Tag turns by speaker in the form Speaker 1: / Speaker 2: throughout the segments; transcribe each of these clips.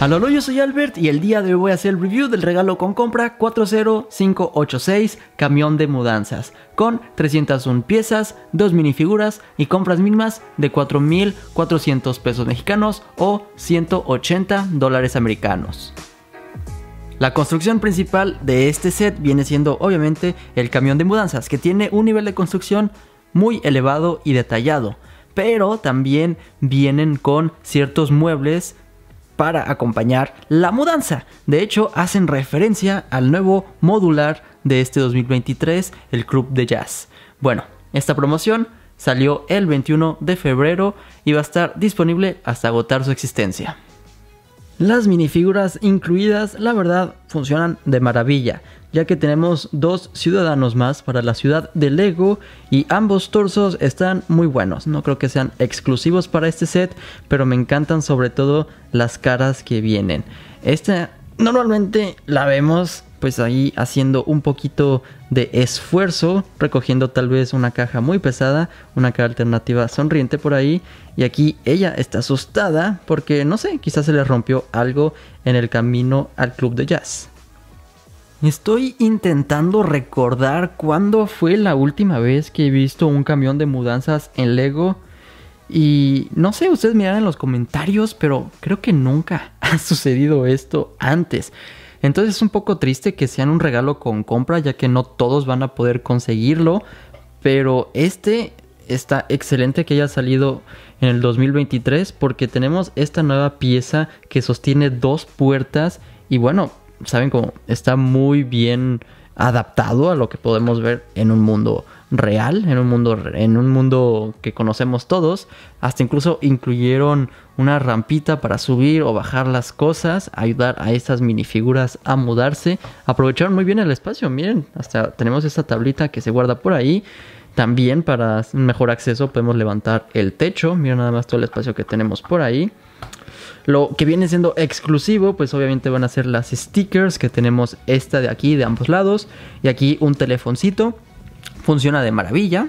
Speaker 1: hola yo soy Albert y el día de hoy voy a hacer el review del regalo con compra 40586 camión de mudanzas con 301 piezas, dos minifiguras y compras mínimas de 4.400 pesos mexicanos o 180 dólares americanos. La construcción principal de este set viene siendo obviamente el camión de mudanzas que tiene un nivel de construcción muy elevado y detallado, pero también vienen con ciertos muebles para acompañar la mudanza. De hecho, hacen referencia al nuevo modular de este 2023, el Club de Jazz. Bueno, esta promoción salió el 21 de febrero y va a estar disponible hasta agotar su existencia. Las minifiguras incluidas, la verdad, funcionan de maravilla ya que tenemos dos ciudadanos más para la ciudad de Lego y ambos torsos están muy buenos. No creo que sean exclusivos para este set, pero me encantan sobre todo las caras que vienen. Esta normalmente la vemos pues ahí haciendo un poquito de esfuerzo, recogiendo tal vez una caja muy pesada, una cara alternativa sonriente por ahí, y aquí ella está asustada porque no sé, quizás se le rompió algo en el camino al club de jazz. Estoy intentando recordar cuándo fue la última vez que he visto un camión de mudanzas en Lego. Y no sé, ustedes mirarán en los comentarios, pero creo que nunca ha sucedido esto antes. Entonces es un poco triste que sean un regalo con compra, ya que no todos van a poder conseguirlo. Pero este está excelente que haya salido en el 2023 porque tenemos esta nueva pieza que sostiene dos puertas y bueno, saben como está muy bien adaptado a lo que podemos ver en un mundo real, en un mundo en un mundo que conocemos todos, hasta incluso incluyeron una rampita para subir o bajar las cosas, ayudar a estas minifiguras a mudarse, aprovecharon muy bien el espacio, miren, hasta tenemos esta tablita que se guarda por ahí. También para un mejor acceso podemos levantar el techo, miren nada más todo el espacio que tenemos por ahí. Lo que viene siendo exclusivo, pues obviamente van a ser las stickers que tenemos esta de aquí, de ambos lados. Y aquí un telefoncito. Funciona de maravilla.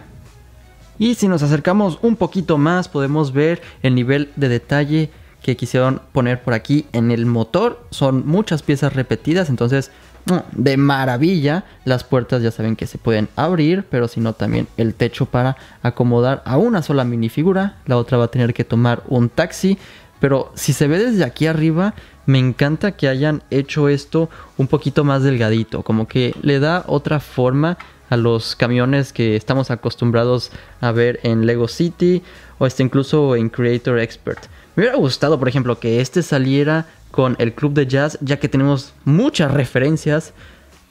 Speaker 1: Y si nos acercamos un poquito más, podemos ver el nivel de detalle que quisieron poner por aquí en el motor. Son muchas piezas repetidas, entonces mm, de maravilla. Las puertas ya saben que se pueden abrir, pero si no también el techo para acomodar a una sola minifigura. La otra va a tener que tomar un taxi. Pero si se ve desde aquí arriba, me encanta que hayan hecho esto un poquito más delgadito, como que le da otra forma a los camiones que estamos acostumbrados a ver en Lego City o este incluso en Creator Expert. Me hubiera gustado, por ejemplo, que este saliera con el club de jazz, ya que tenemos muchas referencias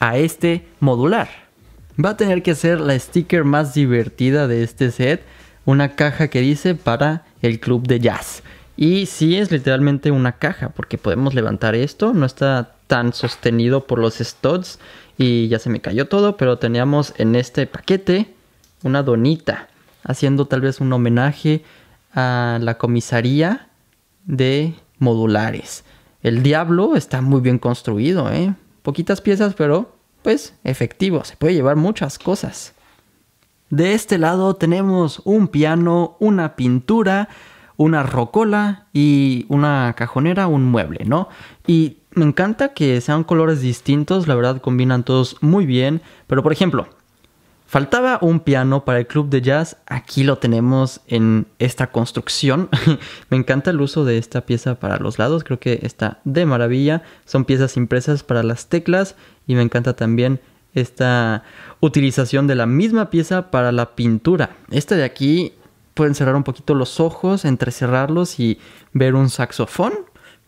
Speaker 1: a este modular. Va a tener que ser la sticker más divertida de este set, una caja que dice para el club de jazz. Y sí es literalmente una caja, porque podemos levantar esto, no está tan sostenido por los studs y ya se me cayó todo, pero teníamos en este paquete una donita, haciendo tal vez un homenaje a la comisaría de modulares. El diablo está muy bien construido, ¿eh? Poquitas piezas, pero pues efectivo, se puede llevar muchas cosas. De este lado tenemos un piano, una pintura, una rocola y una cajonera, un mueble, ¿no? Y me encanta que sean colores distintos, la verdad combinan todos muy bien, pero por ejemplo, faltaba un piano para el club de jazz, aquí lo tenemos en esta construcción. me encanta el uso de esta pieza para los lados, creo que está de maravilla, son piezas impresas para las teclas y me encanta también esta utilización de la misma pieza para la pintura. Esta de aquí pueden cerrar un poquito los ojos, entrecerrarlos y ver un saxofón.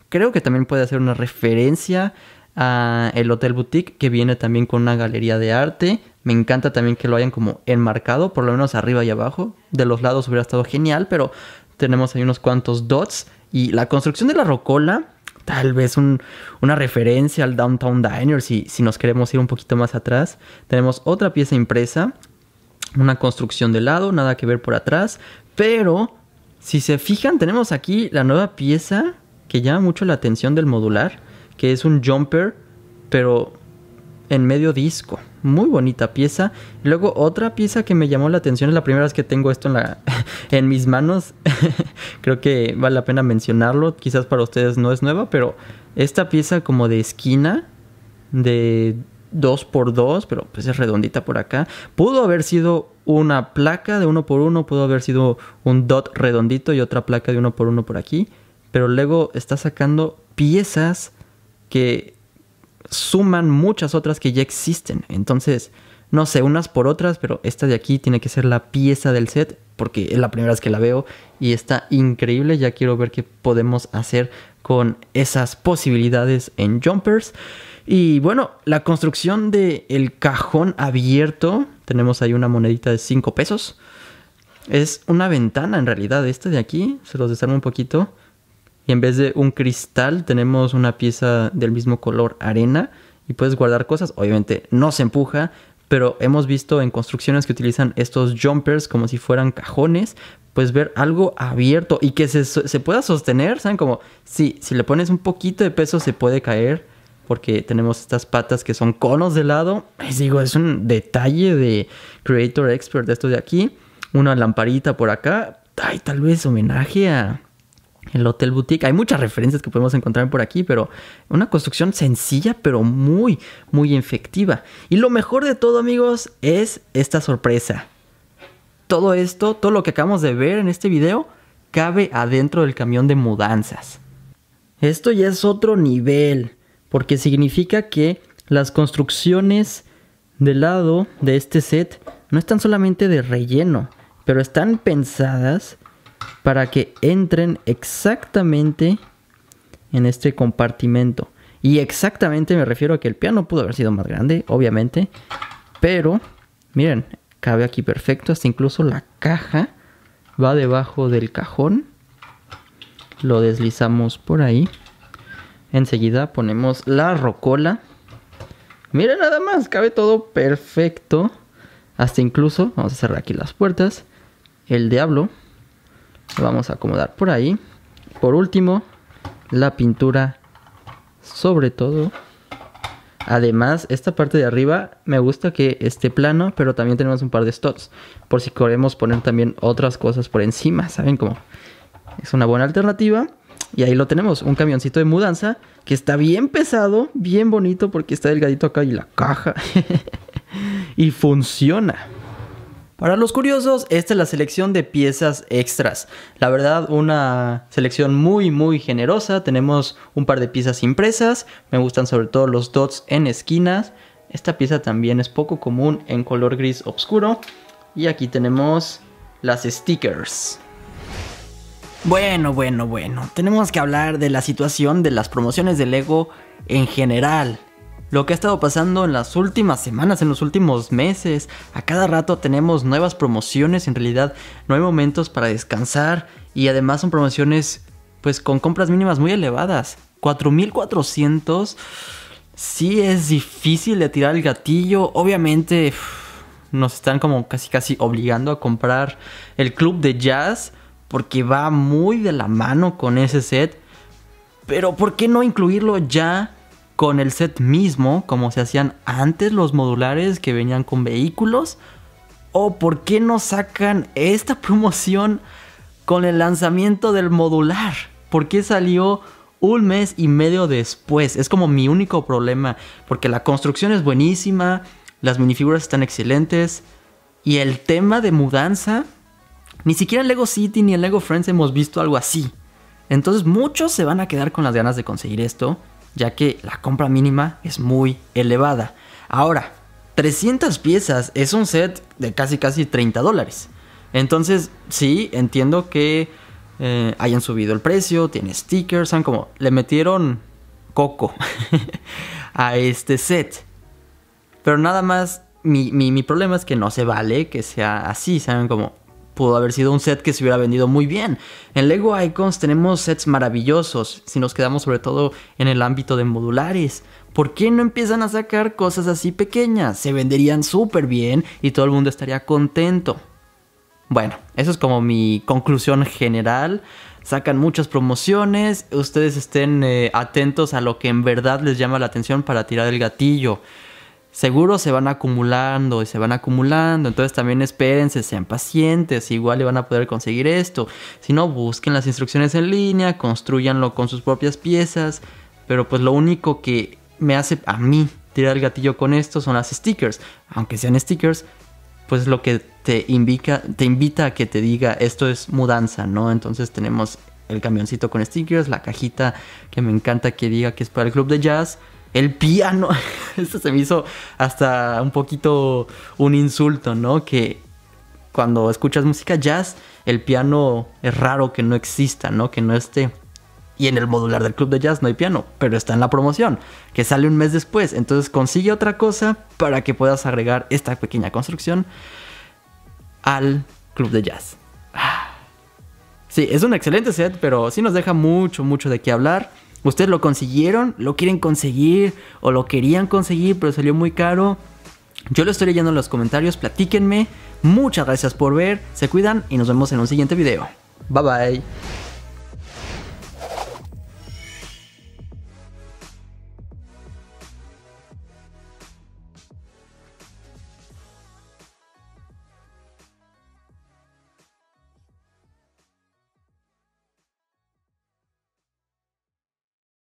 Speaker 1: Creo que también puede hacer una referencia a el Hotel Boutique que viene también con una galería de arte. Me encanta también que lo hayan como enmarcado, por lo menos arriba y abajo. De los lados hubiera estado genial, pero tenemos ahí unos cuantos dots y la construcción de la rocola tal vez una referencia al Downtown Diner si nos queremos ir un poquito más atrás. Tenemos otra pieza impresa una construcción de lado, nada que ver por atrás, pero si se fijan tenemos aquí la nueva pieza que llama mucho la atención del modular, que es un jumper, pero en medio disco. Muy bonita pieza. Luego otra pieza que me llamó la atención es la primera vez que tengo esto en, la, en mis manos. Creo que vale la pena mencionarlo. Quizás para ustedes no es nueva, pero esta pieza como de esquina, de 2 por 2 pero pues es redondita por acá. Pudo haber sido una placa de 1 por 1 pudo haber sido un dot redondito y otra placa de 1 por 1 por aquí, pero luego está sacando piezas que suman muchas otras que ya existen. Entonces, no sé, unas por otras, pero esta de aquí tiene que ser la pieza del set porque es la primera vez que la veo y está increíble. Ya quiero ver qué podemos hacer con esas posibilidades en Jumpers. Y bueno, la construcción del el cajón abierto, tenemos ahí una monedita de 5 pesos. Es una ventana en realidad, Esta de aquí, se los desarmo un poquito. Y en vez de un cristal tenemos una pieza del mismo color arena y puedes guardar cosas. Obviamente no se empuja, pero hemos visto en construcciones que utilizan estos jumpers como si fueran cajones, pues ver algo abierto y que se, pueda sostener, ¿saben? Como si, si le pones un poquito de peso se puede caer porque tenemos estas patas que son conos de lado. Les digo, es un detalle de Creator Expert de esto de aquí. Una lamparita por acá. Ay, tal vez homenaje a el Hotel Boutique. Hay muchas referencias que podemos encontrar por aquí, pero una construcción sencilla, pero muy, muy efectiva. Y lo mejor de todo, amigos, es esta sorpresa. Todo esto, todo lo que acabamos de ver en este video, cabe adentro del camión de mudanzas. Esto ya es otro nivel, porque significa que las construcciones del lado de este set no están solamente de relleno, pero están pensadas para que entren exactamente en este compartimento. Y exactamente me refiero a que el piano pudo haber sido más grande, obviamente. Pero, miren, cabe aquí perfecto. Hasta incluso la caja va debajo del cajón. Lo deslizamos por ahí. Enseguida ponemos la rocola. Miren nada más, cabe todo perfecto. Hasta incluso, vamos a cerrar aquí las puertas. El diablo vamos a acomodar por ahí. Por último, la pintura sobre todo. Además, esta parte de arriba me gusta que esté plano, pero también tenemos un par de stots. Por si queremos poner también otras cosas por encima, ¿saben cómo? Es una buena alternativa. Y ahí lo tenemos, un camioncito de mudanza que está bien pesado, bien bonito porque está delgadito acá y la caja. y funciona. Para los curiosos, esta es la selección de piezas extras. La verdad, una selección muy, muy generosa. Tenemos un par de piezas impresas. Me gustan sobre todo los dots en esquinas. Esta pieza también es poco común en color gris oscuro. Y aquí tenemos las stickers. Bueno, bueno, bueno. Tenemos que hablar de la situación de las promociones de Lego en general lo que ha estado pasando en las últimas semanas, en los últimos meses. A cada rato tenemos nuevas promociones, en realidad no hay momentos para descansar y además son promociones pues con compras mínimas muy elevadas. 4.400 sí es difícil de tirar el gatillo, obviamente nos están como casi casi obligando a comprar el club de jazz porque va muy de la mano con ese set. Pero ¿por qué no incluirlo ya con el set mismo, como se hacían antes los modulares que venían con vehículos? ¿O por qué no sacan esta promoción con el lanzamiento del modular? ¿Por qué salió un mes y medio después? Es como mi único problema, porque la construcción es buenísima, las minifiguras están excelentes, y el tema de mudanza, ni siquiera en Lego City ni en Lego Friends hemos visto algo así. Entonces muchos se van a quedar con las ganas de conseguir esto ya que la compra mínima es muy elevada. Ahora, 300 piezas es un set de casi casi 30 dólares. Entonces, sí, entiendo que eh, hayan subido el precio, tiene stickers, saben como le metieron coco a este set. Pero nada más, mi, mi, problema es que no se vale que sea así, saben como pudo haber sido un set que se hubiera vendido muy bien. En Lego Icons tenemos sets maravillosos, si nos quedamos sobre todo en el ámbito de modulares. ¿Por qué no empiezan a sacar cosas así pequeñas? Se venderían súper bien y todo el mundo estaría contento. Bueno, eso es como mi conclusión general. Sacan muchas promociones, ustedes estén eh, atentos a lo que en verdad les llama la atención para tirar el gatillo seguro se van acumulando y se van acumulando. Entonces también espérense, sean pacientes, igual le van a poder conseguir esto. Si no, busquen las instrucciones en línea, construyanlo con sus propias piezas. Pero pues lo único que me hace a mí tirar el gatillo con esto son las stickers. Aunque sean stickers, pues lo que te te invita a que te diga esto es mudanza, ¿no? Entonces tenemos el camioncito con stickers, la cajita que me encanta que diga que es para el club de jazz el piano. Esto se me hizo hasta un poquito un insulto, ¿no? Que cuando escuchas música jazz, el piano es raro que no exista, ¿no? Que no esté. Y en el modular del club de jazz no hay piano, pero está en la promoción, que sale un mes después. Entonces consigue otra cosa para que puedas agregar esta pequeña construcción al club de jazz. Ah. Sí, es un excelente set, pero sí nos deja mucho, mucho de qué hablar ustedes lo consiguieron, lo quieren conseguir o lo querían conseguir, pero salió muy caro. Yo lo estoy leyendo en los comentarios, platíquenme. Muchas gracias por ver, se cuidan y nos vemos en un siguiente video. Bye bye.